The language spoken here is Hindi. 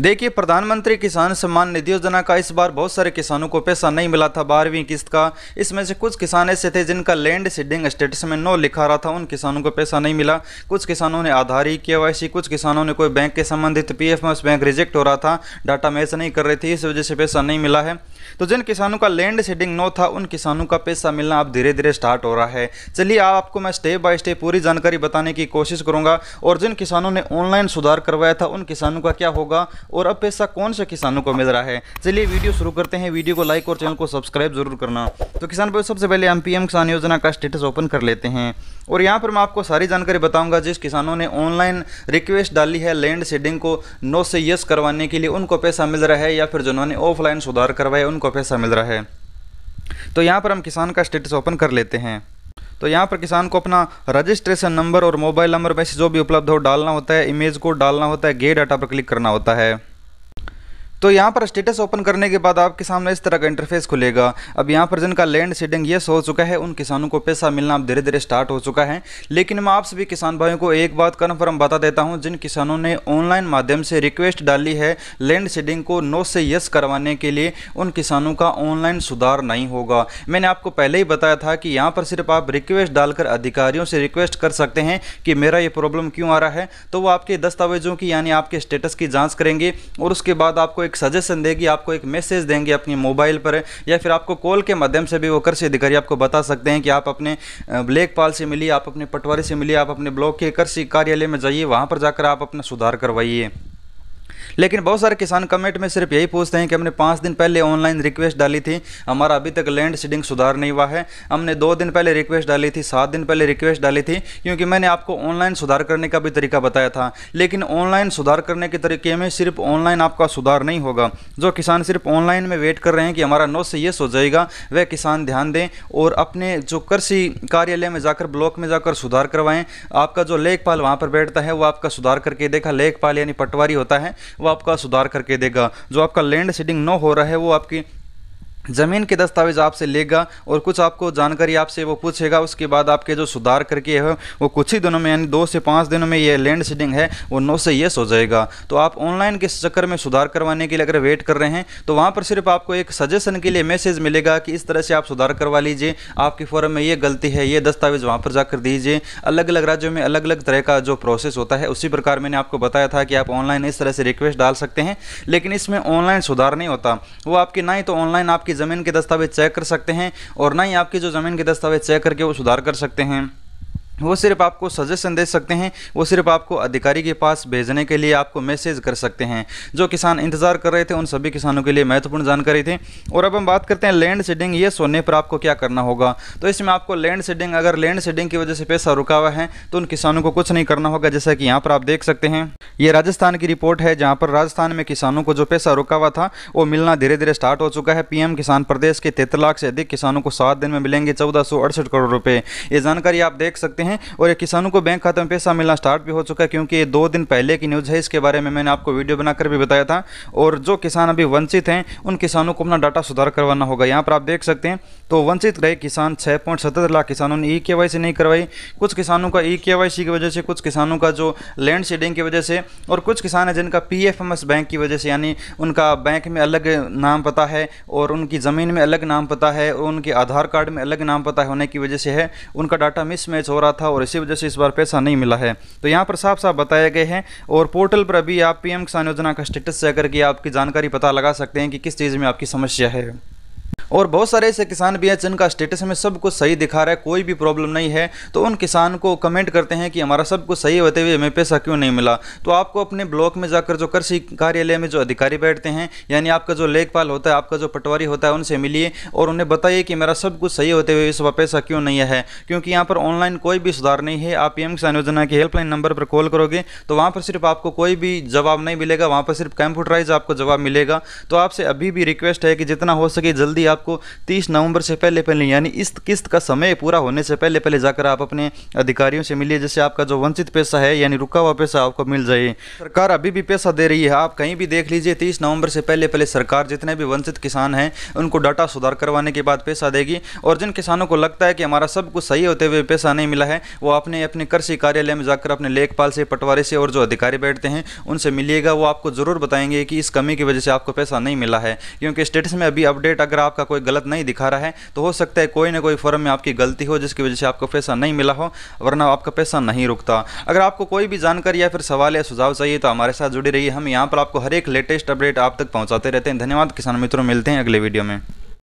देखिए प्रधानमंत्री किसान सम्मान निधि योजना का इस बार बहुत सारे किसानों को पैसा नहीं मिला था बारहवीं किस्त का इसमें से कुछ किसान ऐसे थे जिनका लैंड सीडिंग स्टेटस में नो लिखा रहा था उन किसानों को पैसा नहीं मिला कुछ किसानों ने आधार ही किया वाई सी कुछ किसानों ने कोई बैंक के संबंधित पी एफ में उस बैंक रिजेक्ट हो रहा था डाटा मैच नहीं कर रही थी इस वजह से पैसा नहीं मिला है तो जिन किसानों का लैंड सीडिंग नो था उन किसानों का पैसा मिलना अब धीरे धीरे स्टार्ट हो रहा है चलिए आपको मैं स्टेप बाय स्टेप पूरी जानकारी बताने की कोशिश करूँगा और जिन किसानों ने ऑनलाइन सुधार करवाया था उन किसानों का क्या होगा और अब पैसा कौन से किसानों को मिल रहा है चलिए वीडियो शुरू करते हैं वीडियो को लाइक और चैनल को सब्सक्राइब जरूर करना तो किसान भाई सबसे पहले हम पीएम किसान योजना का स्टेटस ओपन कर लेते हैं और यहाँ पर मैं आपको सारी जानकारी बताऊंगा जिस किसानों ने ऑनलाइन रिक्वेस्ट डाली है लैंड सेडिंग को नो से यस करवाने के लिए उनको पैसा मिल रहा है या फिर जिन्होंने ऑफलाइन सुधार करवाया उनको पैसा मिल रहा है तो यहाँ पर हम किसान का स्टेटस ओपन कर लेते हैं तो यहाँ पर किसान को अपना रजिस्ट्रेशन नंबर और मोबाइल नंबर वैसे जो भी उपलब्ध हो डालना होता है इमेज को डालना होता है गे डाटा पर क्लिक करना होता है तो यहाँ पर स्टेटस ओपन करने के बाद आपके सामने इस तरह का इंटरफेस खुलेगा अब यहाँ पर जिनका लैंड सीडिंग यस हो चुका है उन किसानों को पैसा मिलना अब धीरे धीरे स्टार्ट हो चुका है लेकिन मैं आप सभी किसान भाइयों को एक बात कन्फर्म बता देता हूँ जिन किसानों ने ऑनलाइन माध्यम से रिक्वेस्ट डाली है लैंड सीडिंग को नो से यस करवाने के लिए उन किसानों का ऑनलाइन सुधार नहीं होगा मैंने आपको पहले ही बताया था कि यहाँ पर सिर्फ आप रिक्वेस्ट डालकर अधिकारियों से रिक्वेस्ट कर सकते हैं कि मेरा ये प्रॉब्लम क्यों आ रहा है तो वो आपके दस्तावेजों की यानी आपके स्टेटस की जाँच करेंगे और उसके बाद आपको एक सजेशन देगी आपको एक मैसेज देंगे अपने मोबाइल पर या फिर आपको कॉल के माध्यम से भी वो कृषि अधिकारी आपको बता सकते हैं कि आप अपने लेखपाल से मिलिए आप अपने पटवारी से मिलिए आप अपने ब्लॉक के कृषि कार्यालय में जाइए वहाँ पर जाकर आप अपना सुधार करवाइए लेकिन बहुत सारे किसान कमेंट में सिर्फ यही पूछते हैं कि हमने पाँच दिन पहले ऑनलाइन रिक्वेस्ट डाली थी हमारा अभी तक लैंड सीडिंग सुधार नहीं हुआ है हमने दो दिन पहले रिक्वेस्ट डाली थी सात दिन पहले रिक्वेस्ट डाली थी क्योंकि मैंने आपको ऑनलाइन सुधार करने का भी तरीका बताया था लेकिन ऑनलाइन सुधार करने के तरीके में सिर्फ ऑनलाइन आपका सुधार नहीं होगा जो किसान सिर्फ ऑनलाइन में वेट कर रहे हैं कि हमारा नौ से यस हो जाएगा वह किसान ध्यान दें और अपने जो कृषि कार्यालय में जाकर ब्लॉक में जाकर सुधार करवाएं आपका जो लेखपाल वहाँ पर बैठता है वो आपका सुधार करके देखा लेखपाल यानी पटवारी होता है वो आपका सुधार करके देगा जो आपका लैंड सीडिंग न हो रहा है वो आपकी ज़मीन के दस्तावेज़ आपसे लेगा और कुछ आपको जानकारी आपसे वो पूछेगा उसके बाद आपके जो सुधार करके है वो कुछ ही दिनों में यानी दो से पाँच दिनों में ये लैंड सीडिंग है वो नौ से यस हो जाएगा तो आप ऑनलाइन के चक्कर में सुधार करवाने के लिए अगर वेट कर रहे हैं तो वहाँ पर सिर्फ आपको एक सजेशन के लिए मैसेज मिलेगा कि इस तरह से आप सुधार करवा लीजिए आपके फॉर्म में ये गलती है ये दस्तावेज़ वहाँ पर जाकर दीजिए अलग अलग राज्यों में अलग अलग तरह का जो प्रोसेस होता है उसी प्रकार मैंने आपको बताया था कि आप ऑनलाइन इस तरह से रिक्वेस्ट डाल सकते हैं लेकिन इसमें ऑनलाइन सुधार नहीं होता वो आपके ना ही तो ऑनलाइन आपकी ज़मीन के दस्तावेज चेक कर सकते हैं और ना ही आपकी जो ज़मीन के दस्तावेज चेक करके वो सुधार कर सकते हैं वो सिर्फ आपको सजेशन दे सकते हैं वो सिर्फ आपको अधिकारी के पास भेजने के लिए आपको मैसेज कर सकते हैं जो किसान इंतजार कर रहे थे उन सभी किसानों के लिए महत्वपूर्ण जानकारी थी और अब हम बात करते हैं लैंड सेडिंग ये सोने पर आपको क्या करना होगा तो इसमें आपको लैंड सेडिंग अगर लैंड सेडिंग की वजह से पैसा रुका हुआ है तो उन किसानों को कुछ नहीं करना होगा जैसा कि यहाँ पर आप देख सकते हैं ये राजस्थान की रिपोर्ट है जहाँ पर राजस्थान में किसानों को जो पैसा रुका हुआ था वो मिलना धीरे धीरे स्टार्ट हो चुका है पीएम किसान प्रदेश के तेतर लाख से अधिक किसानों को सात दिन में मिलेंगे चौदह करोड़ रुपये ये जानकारी आप देख सकते हैं हैं और किसानों को बैंक खाते में पैसा मिलना स्टार्ट भी हो चुका है क्योंकि ये दो दिन पहले की न्यूज़ है इसके बारे में मैंने आपको वीडियो बनाकर भी बताया था और जो किसान अभी वंचित हैं उन किसानों को अपना डाटा सुधार करवाना होगा यहाँ पर आप देख सकते हैं तो वंचित रहे किसान छः लाख किसानों ने ई e के नहीं करवाई कुछ किसानों का ई e के की वजह से कुछ किसानों का जो लैंड शेडिंग की वजह से और कुछ किसान हैं जिनका पी बैंक की वजह से यानी उनका बैंक में अलग नाम पता है और उनकी ज़मीन में अलग नाम पता है और उनके आधार कार्ड में अलग नाम पता होने की वजह से है उनका डाटा मिसमैच हो रहा था और इसी वजह से इस बार पैसा नहीं मिला है तो यहाँ पर साफ साफ बताया गया है और पोर्टल पर अभी आप पीएम किसान योजना का स्टेटस चेक करके आपकी जानकारी पता लगा सकते हैं कि किस चीज़ में आपकी समस्या है और बहुत सारे ऐसे किसान भी हैं जिनका स्टेटस में सब कुछ सही दिखा रहा है कोई भी प्रॉब्लम नहीं है तो उन किसान को कमेंट करते हैं कि हमारा सब कुछ सही होते हुए हमें पैसा क्यों नहीं मिला तो आपको अपने ब्लॉक में जाकर जो कृषि कार्यालय में जो अधिकारी बैठते हैं यानी आपका जो लेखपाल होता है आपका जो पटवारी होता है उनसे मिलिए और उन्हें बताइए कि मेरा सब कुछ सही होते हुए इस पैसा क्यों नहीं है क्योंकि यहाँ पर ऑनलाइन कोई भी सुधार नहीं है आप पीएम किसान योजना के हेल्पलाइन नंबर पर कॉल करोगे तो वहाँ पर सिर्फ आपको कोई भी जवाब नहीं मिलेगा वहाँ पर सिर्फ कंप्यूटराइज आपको जवाब मिलेगा तो आपसे अभी भी रिक्वेस्ट है कि जितना हो सके जल्दी आप आपको तीस नवंबर से पहले पहले यानी इस किस्त का समय पूरा होने से पहले पहले जाकर आप अपने अधिकारियों से मिलिए जैसे आपका जो वंचित पैसा है यानी रुका हुआ पैसा आपको मिल जाए सरकार अभी भी पैसा दे रही है आप कहीं भी देख लीजिए तीस नवंबर से पहले पहले सरकार जितने भी वंचित किसान हैं उनको डाटा सुधार करवाने के बाद पैसा देगी और जिन किसानों को लगता है कि हमारा सब कुछ सही होते हुए पैसा नहीं मिला है वो अपने अपने कृषि कार्यालय में जाकर अपने लेखपाल से पटवारी से और जो अधिकारी बैठते हैं उनसे मिलिएगा वो आपको ज़रूर बताएंगे कि इस कमी की वजह से आपको पैसा नहीं मिला है क्योंकि स्टेटस में अभी अपडेट अगर आपका कोई गलत नहीं दिखा रहा है तो हो सकता है कोई ना कोई फॉर्म में आपकी गलती हो जिसकी वजह से आपको पैसा नहीं मिला हो वरना आपका पैसा नहीं रुकता अगर आपको कोई भी जानकारी या फिर सवाल या सुझाव चाहिए तो हमारे साथ जुड़ी रहिए हम यहाँ पर आपको हर एक लेटेस्ट अपडेट आप तक पहुँचाते रहते हैं धन्यवाद किसान मित्रों मिलते हैं अगले वीडियो में